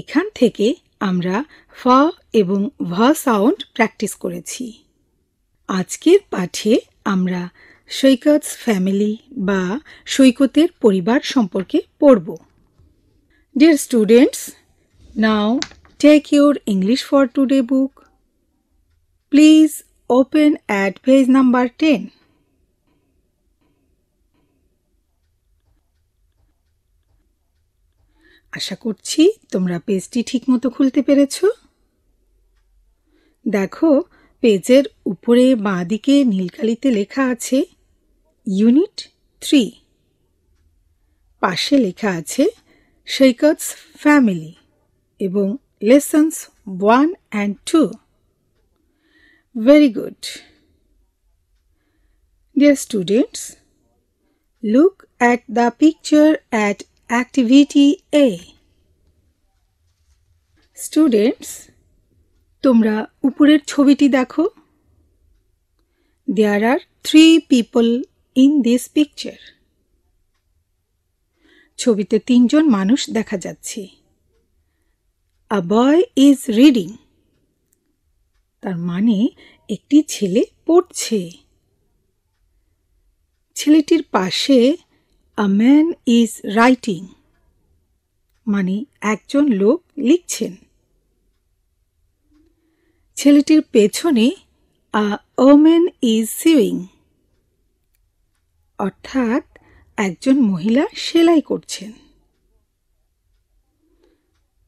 এখান থেকে আমরা ফ এবং ভ সাউন্ড প্র্যাকটিস করেছি আজকের পাঠে আমরা সৈকত ফ্যামিলি বা সৈকতের পরিবার সম্পর্কে পড়ব dear students Now take your English for Today book. Please open at page number 10. আশা করছি তোমরা পেজটি ঠিক মতো খুলতে পেরেছ দেখো পেজের উপরে বাঁ দিকে নীলকালিতে লেখা আছে ইউনিট থ্রি পাশে লেখা আছে সৈকতস ফ্যামিলি এবং lessons one and two very good dear students look at the picture at activity A. Students তোমরা উপরের ছবিটি দেখো there are three people in this picture ছবিতে তিনজন মানুষ দেখা যাচ্ছে আ বয় ইজ রিডিং তার মানে একটি ছেলে পড়ছে ছেলেটির পাশে আ ম্যান ইজ রাইটিং মানে একজন লোক লিখছেন ছেলেটির পেছনে আ ওম্যান ইজ সিউইং অর্থাৎ একজন মহিলা সেলাই করছেন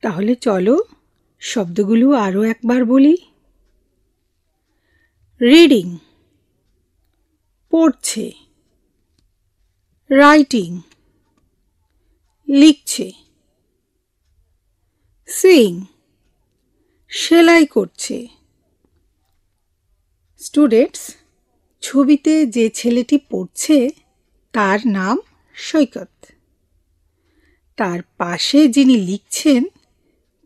তাহলে চলো শব্দগুলো আরও একবার বলি রিডিং পড়ছে রাইটিং লিখছে সিং সেলাই করছে স্টুডেন্টস ছবিতে যে ছেলেটি পড়ছে তার নাম সৈকত তার পাশে যিনি লিখছেন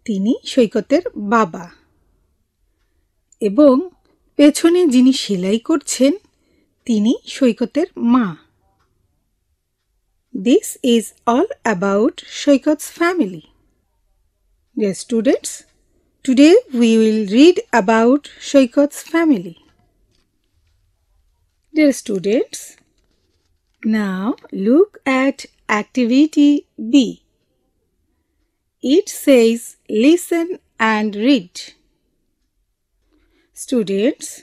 তিনি সৈকতের বাবা এবং পেছনে যিনি সেলাই করছেন তিনি সৈকতের মা this is all about Saikat's family day students today we will read about Saikat's family day students now look at activity B It says listen and read. Students,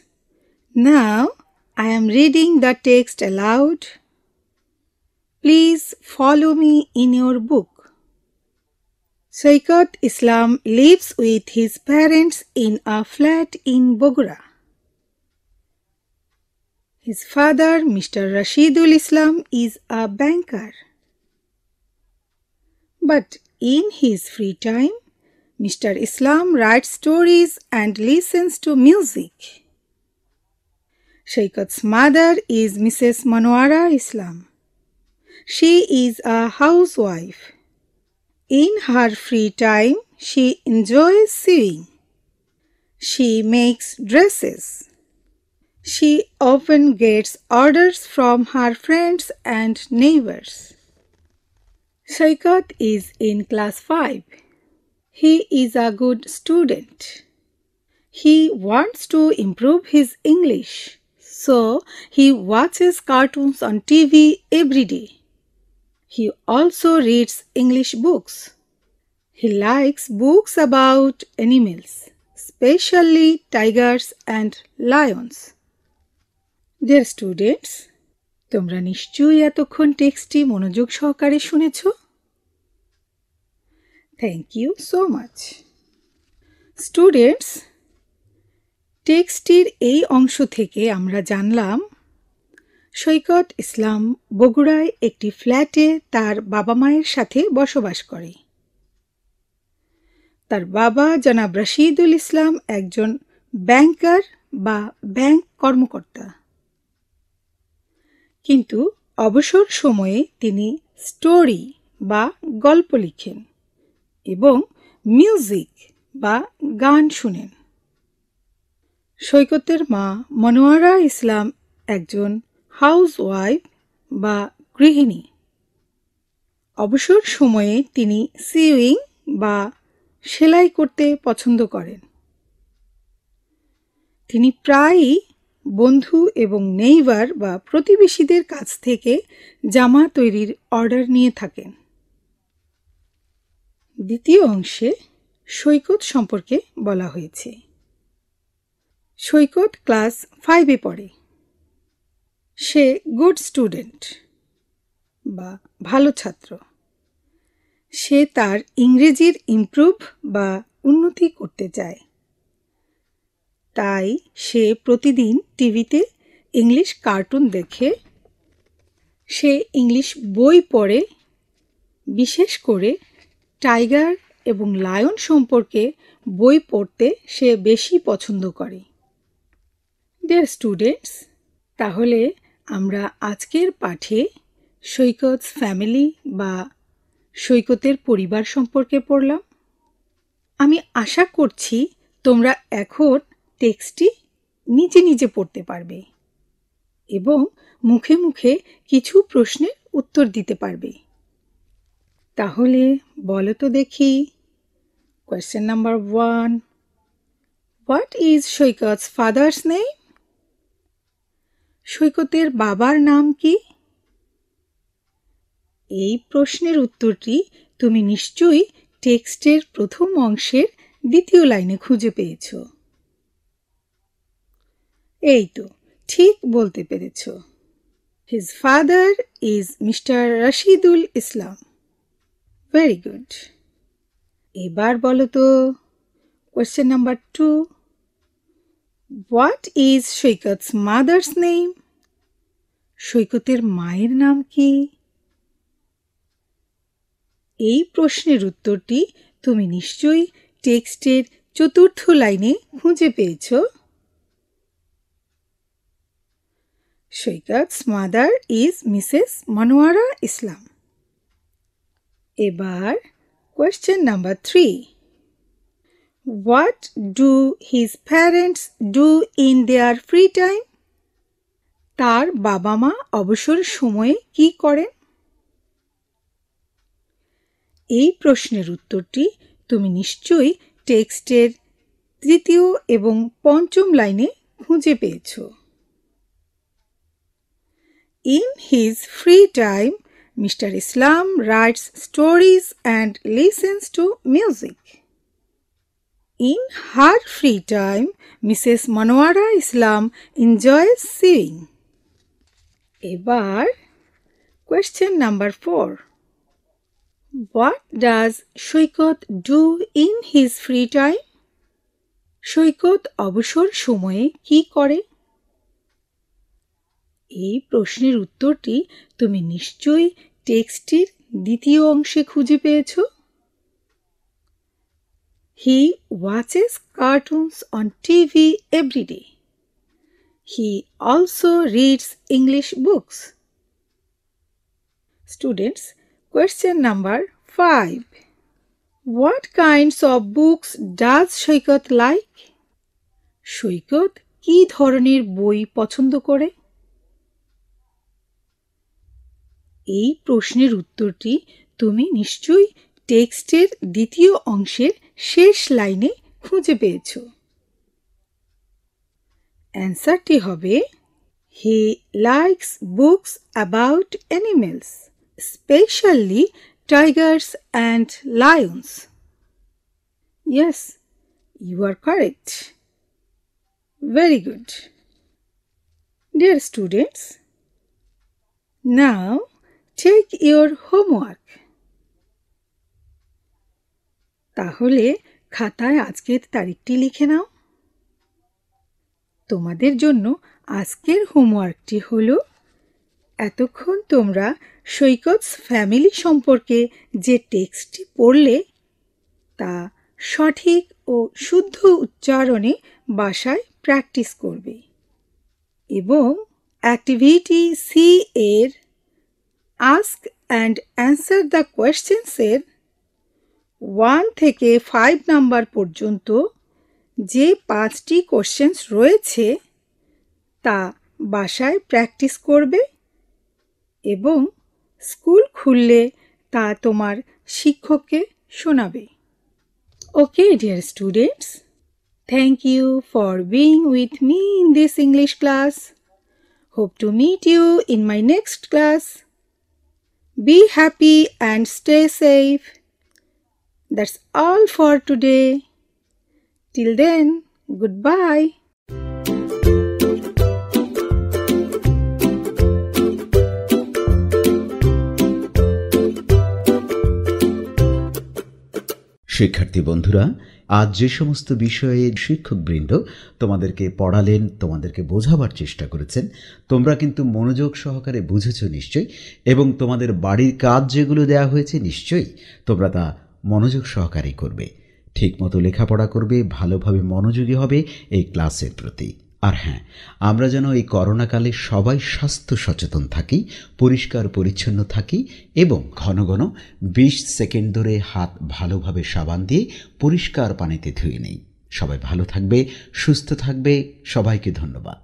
now I am reading the text aloud. Please follow me in your book. Saikat Islam lives with his parents in a flat in Bogra. His father, Mr. Rashidul Islam, is a banker. But in his free time, Mr. Islam writes stories and listens to music. Shaykat's mother is Mrs. Manwara Islam. She is a housewife. In her free time, she enjoys sewing. She makes dresses. She often gets orders from her friends and neighbors. Shaikat is in class 5. He is a good student. He wants to improve his English. So he watches cartoons on TV every day. He also reads English books. He likes books about animals, especially tigers and lions. Dear students, তোমরা নিশ্চয়ই এতক্ষণ টেক্সটটি মনোযোগ সহকারে শুনেছ thank you so much students টেক্সটির এই অংশ থেকে আমরা জানলাম সৈকত ইসলাম বগুড়ায় একটি ফ্ল্যাটে তার বাবা মায়ের সাথে বসবাস করে তার বাবা জনাব রশিদুল ইসলাম একজন ব্যাংকার বা ব্যাংক কর্মকর্তা কিন্তু অবসর সময়ে তিনি স্টোরি বা গল্প লিখেন এবং মিউজিক বা গান শুনেন সৈকতের মা মনোয়ারা ইসলাম একজন হাউস ওয়াইফ বা গৃহিণী অবসর সময়ে তিনি সিউইং বা সেলাই করতে পছন্দ করেন তিনি প্রায়ই বন্ধু এবং নেইবার বা প্রতিবেশীদের কাছ থেকে জামা তৈরির অর্ডার নিয়ে থাকেন দ্বিতীয় অংশে সৈকত সম্পর্কে বলা হয়েছে সৈকত ক্লাস ফাইভে পড়ে সে গুড স্টুডেন্ট বা ভালো ছাত্র সে তার ইংরেজির ইমপ্রুভ বা উন্নতি করতে চায় তাই সে প্রতিদিন টিভিতে ইংলিশ কার্টুন দেখে সে ইংলিশ বই পড়ে বিশেষ করে টাইগার এবং লায়ন সম্পর্কে বই পড়তে সে বেশি পছন্দ করে ডিয়ার স্টুডেন্টস তাহলে আমরা আজকের পাঠে সৈকত ফ্যামিলি বা সৈকতের পরিবার সম্পর্কে পড়লাম আমি আশা করছি তোমরা এখন টেক্সটটি নিজে নিজে পড়তে পারবে এবং মুখে মুখে কিছু প্রশ্নের উত্তর দিতে পারবে তাহলে বলো তো দেখি question number one what is Saikat's father's name সৈকতের বাবার নাম কি এই প্রশ্নের উত্তরটি তুমি নিশ্চয়ই টেক্সটের প্রথম অংশের দ্বিতীয় লাইনে খুঁজে পেয়েছো এই তো ঠিক বলতে পেরেছ his father is Mr Rashidul Islam very good এবার বলো তো question number two what is Saikat's mother's name সৈকতের মায়ের নাম কি এই প্রশ্নের উত্তরটি তুমি নিশ্চয়ই টেক্সটের চতুর্থ লাইনে খুঁজে পেয়েছো Saikat's mother is Mrs Monowara Islam এবার question number three what do his parents do in their free time তার বাবা মা অবসর সময়ে কি করেন এই প্রশ্নের উত্তরটি তুমি নিশ্চয়ই টেক্সটের তৃতীয় এবং পঞ্চম লাইনে খুঁজে পেয়েছো In his free time, Mr. Islam writes stories and listens to music. In her free time, Mrs. Manwara Islam enjoys sewing. এবার question number four what does Saikat do in his free time Saikat অবসর সময়ে কি করে এই প্রশ্নের উত্তরটি তুমি নিশ্চয়ই টেক্সটির দ্বিতীয় অংশে খুঁজে পেয়েছ he watches cartoons on TV every day he also reads English books students question number five what kinds of books does Saikat like Saikat কি ধরনের বই পছন্দ করে এই প্রশ্নের উত্তরটি তুমি নিশ্চয়ই টেক্সটের দ্বিতীয় অংশের শেষ লাইনে খুঁজে পেয়েছ অ্যান্সারটি হবে he likes books about animals specially tigers and lions yes you are correct very good dear students now check your homework তাহলে খাতায় আজকের তারিখটি লিখে নাও তোমাদের জন্য আজকের হোমওয়ার্কটি হল এতক্ষণ তোমরা সৈকতস ফ্যামিলি সম্পর্কে যে টেক্সটটি পড়লে তা সঠিক ও শুদ্ধ উচ্চারণে বাসায় প্র্যাকটিস করবে এবং অ্যাক্টিভিটি সি এর আস্ক অ্যান্ড অ্যান্সার দ্য কোয়েশ্চেন্সের ওয়ান থেকে ফাইভ নাম্বার পর্যন্ত যে পাঁচটি কোশ্চেন্স রয়েছে তা বাসায় প্র্যাকটিস করবে এবং স্কুল খুললে তা তোমার শিক্ষককে শোনাবে okay dear students thank you for being with me in this English class hope to meet you in my next class Be happy and stay safe. That's all for today. Till then, goodbye. শিক্ষার্থী বন্ধুরা আজ যে সমস্ত বিষয়ে শিক্ষকবৃন্দ তোমাদেরকে পড়ালেন তোমাদেরকে বোঝাবার চেষ্টা করেছেন তোমরা কিন্তু মনোযোগ সহকারে বুঝেছ নিশ্চয়ই এবং তোমাদের বাড়ির কাজ যেগুলো দেয়া হয়েছে নিশ্চয়ই তোমরা তা মনোযোগ সহকারে করবে ঠিকমতো লেখাপড়া করবে ভালোভাবে মনোযোগী হবে এই ক্লাসের প্রতি আর হ্যাঁ আমরা যেন এই করোনাকালে সবাই স্বাস্থ্য সচেতন থাকি পরিষ্কার পরিচ্ছন্ন থাকি এবং ঘন ঘন বিশ সেকেন্ড ধরে হাত ভালোভাবে সাবান দিয়ে পরিষ্কার পানিতে ধুয়ে নেই সবাই ভালো থাকবে সুস্থ থাকবে সবাইকে ধন্যবাদ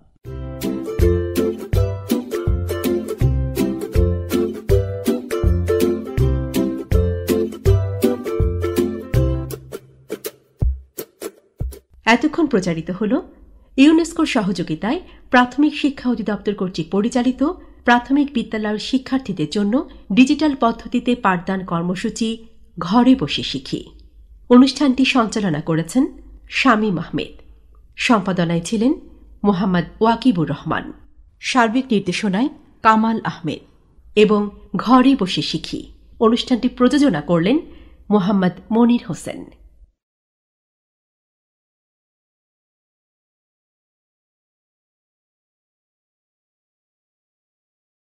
এতক্ষণ প্রচারিত হলো ইউনেস্কোর সহযোগিতায় প্রাথমিক শিক্ষা অধিদপ্তর কর্তৃক পরিচালিত প্রাথমিক বিদ্যালয়ের শিক্ষার্থীদের জন্য ডিজিটাল পদ্ধতিতে পাঠদান কর্মসূচি ঘরে বসে শিখি অনুষ্ঠানটি সঞ্চালনা করেছেন শামীম আহমেদ সম্পাদনায় ছিলেন মোহাম্মদ ওয়াকিবুর রহমান সার্বিক নির্দেশনায় কামাল আহমেদ এবং ঘরে বসে শিখি অনুষ্ঠানটি প্রযোজনা করলেন মোহাম্মদ মনির হোসেন